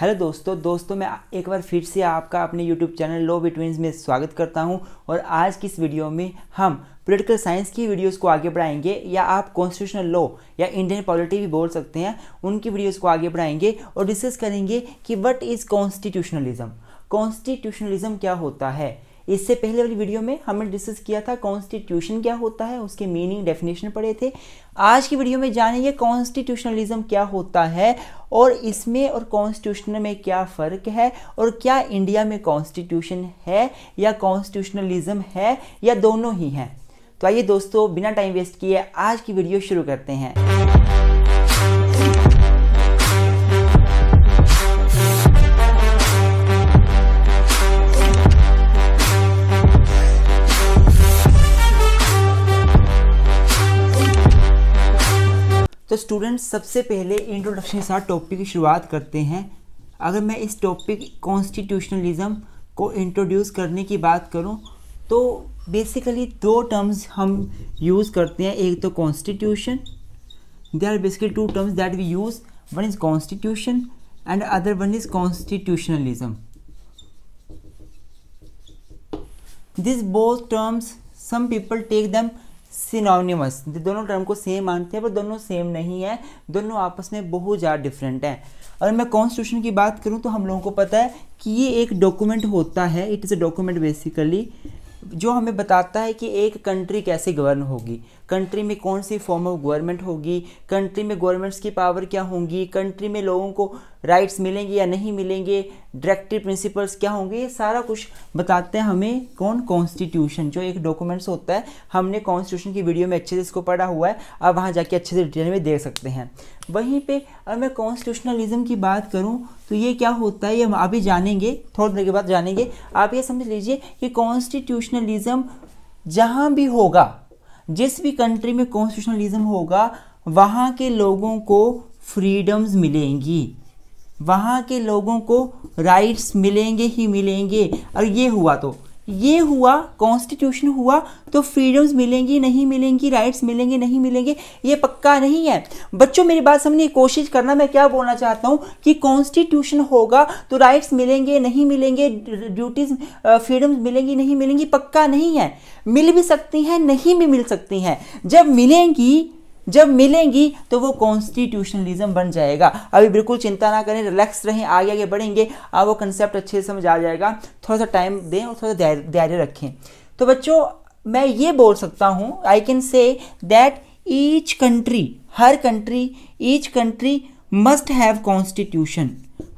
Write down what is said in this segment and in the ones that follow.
Hello दोस्तों दोस्तों मैं एक बार फिर से आपका अपने यूट्यूब चैनल लो बिटवीन्स में स्वागत करता हूं और आज की इस वीडियो में हम पोलिटिकल साइंस की वीडियोस को आगे बढ़ाएंगे या आप कॉन्स्टिट्यूशनल लॉ या इंडियन पॉलिटी भी बोल सकते हैं उनकी वीडियोस को आगे बढ़ाएंगे और डिस्कस करेंगे कि वट इज़ कॉन्स्टिट्यूशनलिज़्म कॉन्स्टिट्यूशनलिज़्म क्या होता है इससे पहले वाली वीडियो में हमने डिस्कस किया था कॉन्स्टिट्यूशन क्या होता है उसके मीनिंग डेफिनेशन पढ़े थे आज की वीडियो में जानेंगे कॉन्स्टिट्यूशनलिज्म क्या होता है और इसमें और कॉन्स्टिट्यूशन में क्या फ़र्क है और क्या इंडिया में कॉन्स्टिट्यूशन है या कॉन्स्टिट्यूशनलिज्म है या दोनों ही हैं तो आइए दोस्तों बिना टाइम वेस्ट किए आज की वीडियो शुरू करते हैं स्टूडेंट्स सबसे पहले इंट्रोडक्शन के साथ टॉपिक की शुरुआत करते हैं अगर मैं इस टॉपिक कॉन्स्टिट्यूशनलिज़म को इंट्रोड्यूस करने की बात करूं तो बेसिकली दो टर्म्स हम यूज़ करते हैं एक तो constitution they are basically two terms that we use one is constitution and other one is constitutionalism this both terms some people take them synonymous दोनों टर्म को सेम मानते हैं पर दोनों सेम नहीं है दोनों आपस में बहुत ज़्यादा डिफरेंट हैं अगर मैं कॉन्स्टिट्यूशन की बात करूँ तो हम लोगों को पता है कि ये एक डॉक्यूमेंट होता है it is a document basically जो हमें बताता है कि एक कंट्री कैसे गवर्न होगी कंट्री में कौन सी फॉर्म ऑफ गवर्नमेंट होगी कंट्री में गवर्नमेंट्स की पावर क्या होंगी कंट्री में लोगों को राइट्स मिलेंगे या नहीं मिलेंगे डायरेक्टिव प्रिंसिपल्स क्या होंगे ये सारा कुछ बताते हैं हमें कौन कॉन्स्टिट्यूशन जो एक डॉक्यूमेंट्स होता है हमने कॉन्स्टिट्यूशन की वीडियो में अच्छे से इसको पढ़ा हुआ है आप वहाँ जाके अच्छे से डिटेल में देख सकते हैं वहीं पे अगर मैं कॉन्स्टिट्यूशनलिज्म की बात करूँ तो ये क्या होता है ये हम अभी जानेंगे थोड़ी देर के बाद जानेंगे आप ये समझ लीजिए कि कॉन्स्टिट्यूशनलिज्म जहाँ भी होगा जिस भी कंट्री में कॉन्स्टिट्यूशनलिज्म होगा वहाँ के लोगों को फ्रीडम्स मिलेंगी वहाँ के लोगों को राइट्स मिलेंगे ही मिलेंगे और ये हुआ तो ये हुआ कॉन्स्टिट्यूशन हुआ तो फ्रीडम्स मिलेंगी नहीं मिलेंगी राइट्स मिलेंगे नहीं मिलेंगे ये पक्का नहीं है बच्चों मेरी बात समझने की कोशिश करना मैं क्या बोलना चाहता हूँ कि कॉन्स्टिट्यूशन होगा तो राइट्स मिलेंगे नहीं मिलेंगे ड्यूटीज फ्रीडम्स मिलेंगी नहीं मिलेंगी पक्का नहीं है मिल भी सकती हैं नहीं भी मिल सकती हैं जब मिलेंगी जब मिलेंगी तो वो कॉन्स्टिट्यूशनलिज्म बन जाएगा अभी बिल्कुल चिंता ना करें रिलैक्स रहें आगे आगे बढ़ेंगे आप हाँ, वो कंसेप्ट अच्छे से समझ आ जाएगा थोड़ा सा टाइम दें और थोड़ा सा धैर्य रखें तो बच्चों मैं ये बोल सकता हूँ I can say that each country हर country each country must have constitution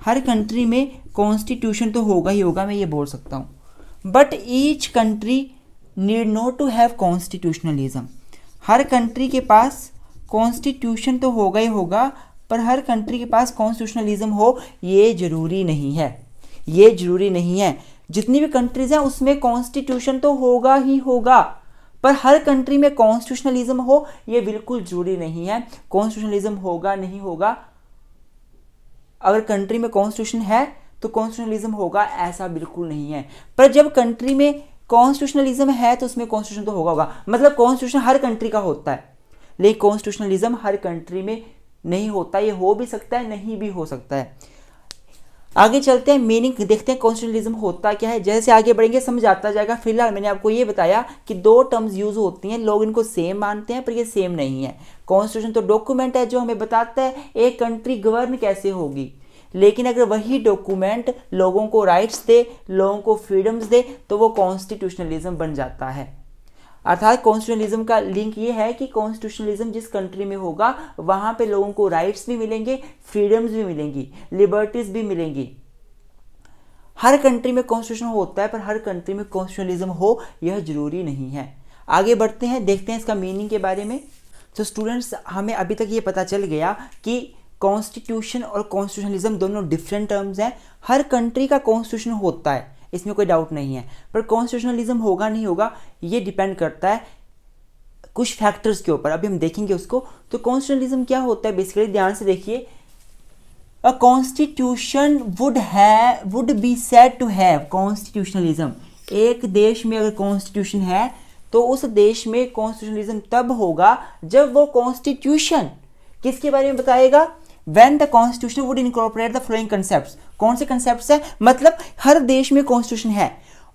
हर कंट्री में कॉन्स्टिट्यूशन तो होगा ही होगा मैं ये बोल सकता हूँ but each country need not to have constitutionalism हर कंट्री के पास कॉन्स्टिट्यूशन तो होगा ही होगा पर हर कंट्री के पास कॉन्स्टिट्यूशनलिज्म हो ये ज़रूरी नहीं है ये ज़रूरी नहीं है जितनी भी कंट्रीज़ हैं उसमें कॉन्स्टिट्यूशन तो होगा ही होगा पर हर कंट्री में कॉन्स्टिट्यूशनलिज्म हो ये बिल्कुल ज़रूरी नहीं है कॉन्स्टिट्यूशनलिज्म होगा नहीं होगा अगर कंट्री में कॉन्स्टिट्यूशन है तो कॉन्स्टिट्यूशनलिज्म होगा ऐसा बिल्कुल नहीं है पर जब कंट्री में कॉन्स्टिट्यूशनलिज्म है तो उसमें कॉन्स्टिट्यूशन तो होगा होगा मतलब कॉन्स्टिट्यूशन हर कंट्री का होता है लेकिन कॉन्स्टिट्यूशनलिज्म हर कंट्री में नहीं होता ये हो भी सकता है नहीं भी हो सकता है आगे चलते हैं मीनिंग देखते हैं कॉन्स्टिट्यूशनलिज्म होता क्या है जैसे आगे बढ़ेंगे समझ आता जाएगा फिलहाल मैंने आपको ये बताया कि दो टर्म्स यूज होती हैं लोग इनको सेम मानते हैं पर ये सेम नहीं है कॉन्स्टिट्यूशन तो डॉक्यूमेंट है जो हमें बताता है एक कंट्री गवर्न कैसे होगी लेकिन अगर वही डॉक्यूमेंट लोगों को राइट्स दे लोगों को फ्रीडम्स दे तो वो कॉन्स्टिट्यूशनलिज्म बन जाता है अर्थात कॉन्स्टिट्यूशनलिज्म का लिंक ये है कि कॉन्स्टिट्यूशनलिज्म जिस कंट्री में होगा वहाँ पे लोगों को राइट्स भी मिलेंगे फ्रीडम्स भी मिलेंगी लिबर्टीज भी मिलेंगी हर कंट्री में कॉन्स्टिट्यूशन होता है पर हर कंट्री में कॉन्स्टिट्यूशनलिज्म हो यह जरूरी नहीं है आगे बढ़ते हैं देखते हैं इसका मीनिंग के बारे में तो स्टूडेंट्स हमें अभी तक ये पता चल गया कि कॉन्स्टिट्यूशन और कॉन्स्टिट्यूशनलिज्म दोनों डिफरेंट टर्म्स हैं हर कंट्री का कॉन्स्टिट्यूशन होता है इसमें कोई डाउट नहीं है पर कॉन्स्टिट्यूशनलिज्म होगा नहीं होगा ये डिपेंड करता है कुछ फैक्टर्स के ऊपर अभी हम देखेंगे उसको तो कॉन्स्टिट्यूशनलिज्म क्या होता है बेसिकली ध्यान से देखिए अ कॉन्स्टिट्यूशन वुड है would be set to have constitutionalism एक देश में अगर कॉन्स्टिट्यूशन है तो उस देश में कॉन्स्टिट्यूशनलिज्म तब होगा जब वो कॉन्स्टिट्यूशन किसके बारे में बताएगा when the constitution would incorporate the following concept कौन से कंसेप्ट है मतलब हर देश में कॉन्स्टिट्यूशन है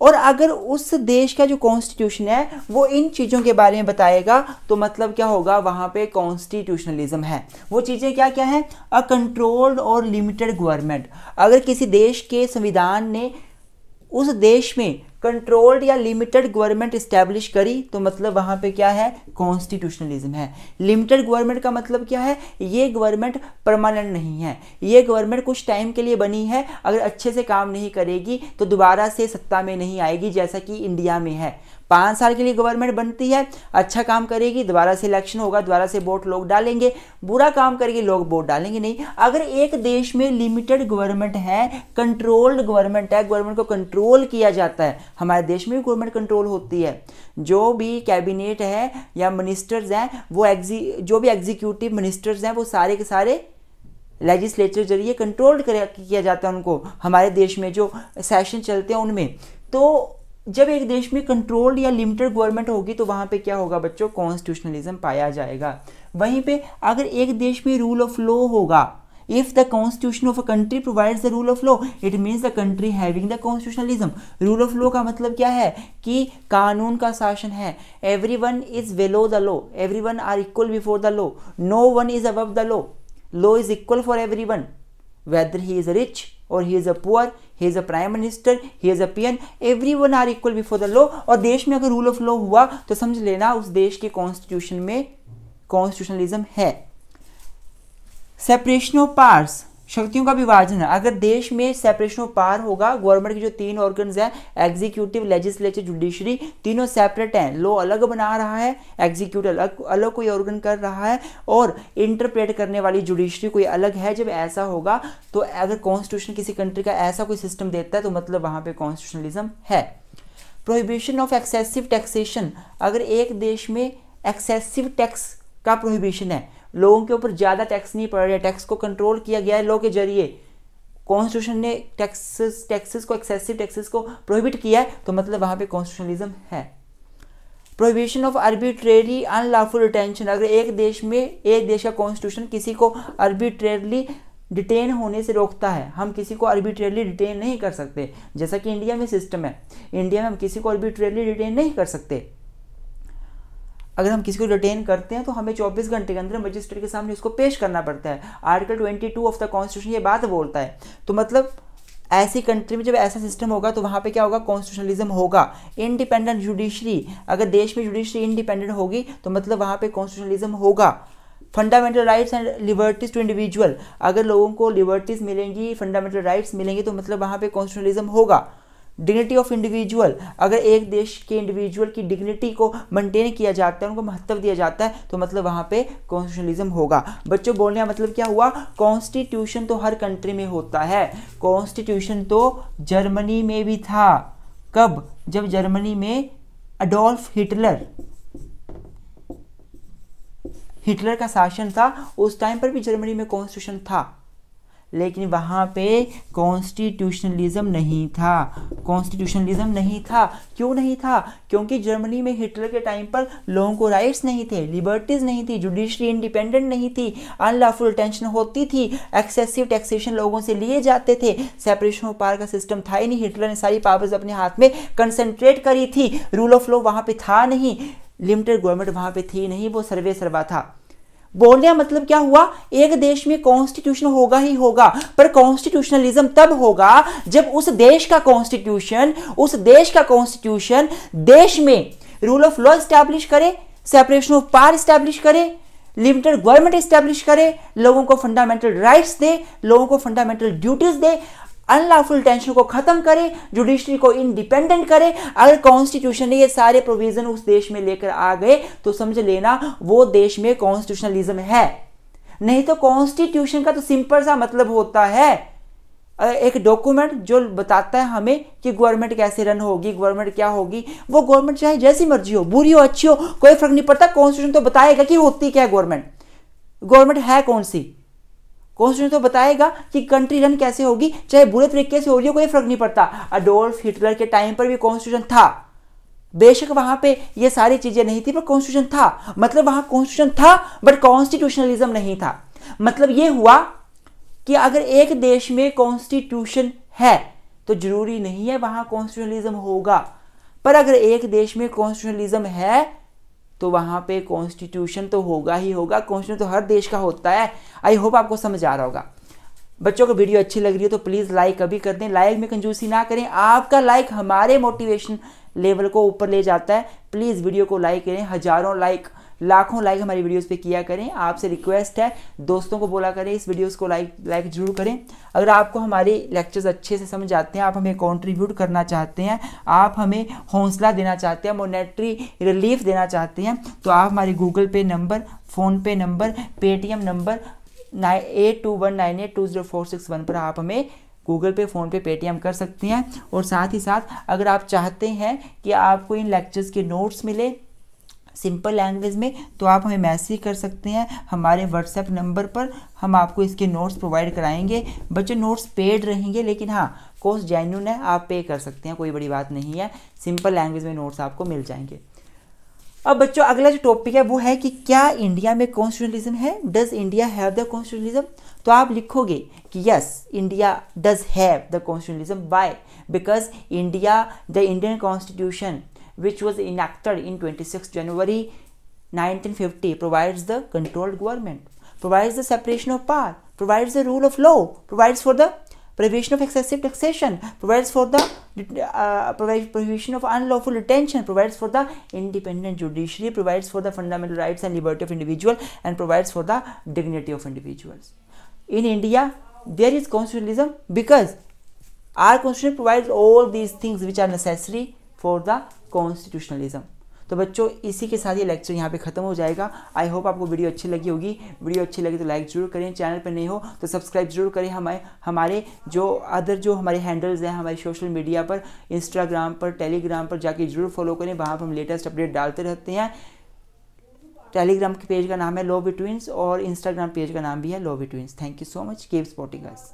और अगर उस देश का जो कॉन्स्टिट्यूशन है वो इन चीज़ों के बारे में बताएगा तो मतलब क्या होगा वहाँ पे कॉन्स्टिट्यूशनलिज्म है वो चीज़ें क्या क्या हैं अ कंट्रोल्ड और लिमिटेड गवर्नमेंट अगर किसी देश के संविधान ने उस देश में कंट्रोल्ड या लिमिटेड गवर्नमेंट इस्टेब्लिश करी तो मतलब वहाँ पे क्या है कॉन्स्टिट्यूशनलिज्म है लिमिटेड गवर्नमेंट का मतलब क्या है ये गवर्नमेंट परमानेंट नहीं है ये गवर्नमेंट कुछ टाइम के लिए बनी है अगर अच्छे से काम नहीं करेगी तो दोबारा से सत्ता में नहीं आएगी जैसा कि इंडिया में है पाँच साल के लिए गवर्नमेंट बनती है अच्छा काम करेगी दोबारा से इलेक्शन होगा दोबारा से वोट लोग डालेंगे बुरा काम करेगी लोग वोट डालेंगे नहीं अगर एक देश में लिमिटेड गवर्नमेंट है कंट्रोल्ड गवर्नमेंट है गवर्नमेंट को कंट्रोल किया जाता है हमारे देश में भी गवर्नमेंट कंट्रोल होती है जो भी कैबिनेट है या मिनिस्टर्स हैं वो एग्जी जो भी एग्जीक्यूटिव मिनिस्टर्स हैं वो सारे के सारे लेजिस्लेचर जरिए कंट्रोल किया जाता है उनको हमारे देश में जो सेशन चलते हैं उनमें तो जब एक देश में कंट्रोल्ड या लिमिटेड गवर्नमेंट होगी तो वहाँ पे क्या होगा बच्चों कॉन्स्टिट्यूशनलिज्म पाया जाएगा वहीं पे अगर एक देश में रूल ऑफ लॉ होगा if the constitution of a country provides the rule of law it means the country having the constitutionalism rule of law का मतलब क्या है कि कानून का शासन है every one is below the law every one are equal before the law no one is above the law law is equal for every one whether he is rich or he is a poor he is a prime minister he is a peon every one are equal before the law और देश में अगर rule of law हुआ तो समझ लेना उस देश के कॉन्स्टिट्यूशन में कॉन्स्टिट्यूशनलिज्म है सेपरेशन ऑफ पार्स शक्तियों का विभाजन है अगर देश में सेपरेशन ऑफ पावर होगा गवर्नमेंट के जो तीन ऑर्गन हैं एग्जीक्यूटिव लेजिस्लेचर जुडिशरी तीनों सेपरेट हैं लॉ अलग बना रहा है एग्जीक्यूटिव अलग अलग कोई ऑर्गन कर रहा है और इंटरप्रेट करने वाली जुडिशरी कोई अलग है जब ऐसा होगा तो अगर कॉन्स्टिट्यूशन किसी कंट्री का ऐसा कोई सिस्टम देता है तो मतलब वहाँ पर कॉन्स्टिट्यूशनलिज्म है प्रोहिबिशन ऑफ एक्सेसिव टैक्सेशन अगर एक देश में एक्सेसिव टैक्स का प्रोहिबिशन है लोगों के ऊपर ज़्यादा टैक्स नहीं पड़ रहा टैक्स को कंट्रोल किया गया है लॉ के जरिए कॉन्स्टिट्यूशन ने टैक्सेस टैक्सेस को एक्सेसिव टैक्सेस को प्रोहिबिट किया है तो मतलब वहाँ पे कॉन्स्टिट्यूशनलिज्म है prohibition of arbitrary unlawful detention अगर एक देश में एक देश का कॉन्स्टिट्यूशन किसी को आर्बिट्रेरली डिटेन होने से रोकता है हम किसी को आर्बिट्रेरली डिटेन नहीं कर सकते जैसा कि इंडिया में सिस्टम है इंडिया में हम किसी को आर्बिट्रेरली डिटेन नहीं कर सकते अगर हम किसी को डिटेन करते हैं तो हमें 24 घंटे के अंदर मजिस्ट्रेट के सामने उसको पेश करना पड़ता है आर्टिकल 22 ऑफ द कॉन्स्टिट्यूशन ये बात बोलता है तो मतलब ऐसी कंट्री में जब ऐसा सिस्टम होगा तो वहाँ पे क्या होगा कॉन्स्टिट्यूशनलिज्म होगा इंडिपेंडेंट जुडिशरी अगर देश में जुडिशरी इंडिपेंडेंट होगी तो मतलब वहाँ पे कॉन्स्टिट्यूशनलिज्म होगा fundamental rights and liberties to individual अगर लोगों को लिबर्टीज मिलेंगी फंडामेंटल राइट्स मिलेंगे तो मतलब वहाँ पे कॉन्स्टिट्यूशनलिज्म होगा डिग्निटी ऑफ इंडिविजुअल अगर एक देश के इंडिविजुअल की डिग्निटी को मेंटेन किया जाता है उनको महत्व दिया जाता है तो मतलब वहाँ पे कॉन्स्टिट्यूशनलिज्म होगा बच्चों बोलने का मतलब क्या हुआ कॉन्स्टिट्यूशन तो हर कंट्री में होता है कॉन्स्टिट्यूशन तो जर्मनी में भी था कब जब जर्मनी में अडोल्फ हिटलर हिटलर का शासन था उस टाइम पर भी जर्मनी में कॉन्स्टिट्यूशन था लेकिन वहाँ पे कॉन्स्टिट्यूशनलिज्म नहीं था कॉन्स्टिट्यूशनलिज्म नहीं था क्यों नहीं था क्योंकि जर्मनी में हिटलर के टाइम पर लोगों को राइट्स नहीं थे लिबर्टीज़ नहीं थी जुडिशरी इंडिपेंडेंट नहीं थी अनलॉफुल टेंशन होती थी एक्सेसिव टैक्सेशन लोगों से लिए जाते थे सेपरेशन ऑफ पावर का सिस्टम था ही नहीं हिटलर ने सारी पावर्स अपने हाथ में कंसनट्रेट करी थी रूल ऑफ लॉ वहाँ पर था नहीं लिमिटेड गवर्नमेंट वहाँ पर थी नहीं वो सर्वे सर्वा था बोर्निया मतलब क्या हुआ एक देश में कॉन्स्टिट्यूशन होगा ही होगा पर कॉन्स्टिट्यूशनलिज्म तब होगा जब उस देश का कॉन्स्टिट्यूशन उस देश का कॉन्स्टिट्यूशन देश में रूल ऑफ लॉ स्टैब्लिश करे सेपरेशन ऑफ पार स्टैब्लिश करे लिमिटेड गवर्नमेंट स्टैब्लिश करे लोगों को फंडामेंटल राइट्स दे लोगों को फंडामेंटल ड्यूटीज दे अनलॉफुल टेंशन को खत्म करे जुडिशरी को इंडिपेंडेंट करे अगर कॉन्स्टिट्यूशन ये सारे प्रोविजन उस देश में लेकर आ गए तो समझ लेना वो देश में कॉन्स्टिट्यूशनलिज्म है नहीं तो कॉन्स्टिट्यूशन का तो सिंपल सा मतलब होता है एक डॉक्यूमेंट जो बताता है हमें कि गवर्नमेंट कैसे रन होगी गवर्नमेंट क्या होगी वो गवर्नमेंट चाहे जैसी मर्जी हो बुरी हो अच्छी हो कोई फर्क नहीं पड़ता कॉन्स्टिट्यूशन तो बताएगा कि होती क्या है गवर्नमेंट गवर्नमेंट है कौन सी कॉन्स्टिट्यूशन तो बताएगा कि कंट्री रन कैसे होगी चाहे बुरे तरीके से हो रही हो कोई फर्क नहीं पड़ता अडोल्फ हिटलर के टाइम पर भी कॉन्स्टिट्यूशन था बेशक वहां पे ये सारी चीज़ें नहीं थी पर कॉन्स्टिट्यूशन था मतलब वहां कॉन्स्टिट्यूशन था बट कॉन्स्टिट्यूशनलिज्म नहीं था मतलब ये हुआ कि अगर एक देश में कॉन्स्टिट्यूशन है तो ज़रूरी नहीं है वहां कॉन्स्टिट्यूशनलिज्म होगा पर अगर एक देश में कॉन्स्टिट्यूशनलिज्म है तो वहाँ पे कॉन्स्टिट्यूशन तो होगा ही होगा कॉन्स्टिट्यूशन तो हर देश का होता है आई होप आपको समझ आ रहा होगा बच्चों को वीडियो अच्छी लग रही है तो प्लीज़ लाइक अभी कर दें लाइक में कंजूसी ना करें आपका लाइक हमारे मोटिवेशन लेवल को ऊपर ले जाता है प्लीज़ वीडियो को लाइक करें हज़ारों लाइक लाखों लाइक हमारी वीडियोस पे किया करें आपसे रिक्वेस्ट है दोस्तों को बोला करें इस वीडियोस को लाइक लाइक जरूर करें अगर आपको हमारे लेक्चर्स अच्छे से समझ आते हैं आप हमें कॉन्ट्रीब्यूट करना चाहते हैं आप हमें हौसला देना चाहते हैं मोनेटरी रिलीफ देना चाहते हैं तो आप हमारे Google Pay number PhonePe number Paytm number nine eight two one nine eight two zero four six one पर आप हमें गूगल पे फ़ोनपे पेटीएम कर सकते हैं और साथ ही साथ अगर आप चाहते हैं कि आपको इन लेक्चर्स के नोट्स मिले सिंपल लैंग्वेज में तो आप हमें मैसेज कर सकते हैं हमारे व्हाट्सएप नंबर पर हम आपको इसके नोट्स प्रोवाइड कराएंगे बच्चे नोट्स पेड रहेंगे लेकिन हाँ कोर्स जेन्यून है आप पे कर सकते हैं कोई बड़ी बात नहीं है सिंपल लैंग्वेज में नोट्स आपको मिल जाएंगे अब बच्चों अगला जो टॉपिक है वो है कि क्या इंडिया में कॉन्स्टिट्यूशनलिज्म है does India have the constitutionalism तो आप लिखोगे कि yes India does have the constitutionalism by because India the Indian constitution which was enacted in 26 January 1950 provides the controlled government, provides the separation of power, provides the rule of law, provides for the prohibition of excessive taxation, provides for the uh, prohibition of unlawful detention, provides for the independent judiciary, provides for the fundamental rights and liberty of individual and provides for the dignity of individuals. In India, there is constitutionalism because our constitution provides all these things which are necessary for the constitutionalism तो बच्चों इसी के साथ ये lecture यहाँ पे खत्म हो जाएगा आई होप आपको वीडियो अच्छी लगी होगी वीडियो अच्छी लगी तो लाइक जरूर करें चैनल पर नहीं हो तो सब्सक्राइब जरूर करें हमारे हमारे जो अदर जो हमारे हैंडल्स हैं हमारे सोशल मीडिया पर इंस्टाग्राम पर टेलीग्राम पर जाके जरूर फॉलो करें वहाँ पर हम लेटेस्ट अपडेट डालते रहते हैं टेलीग्राम के पेज का नाम है लो बिटवींस और इंस्टाग्राम पेज का नाम भी है लो बिटवींस thank you so much keep sporting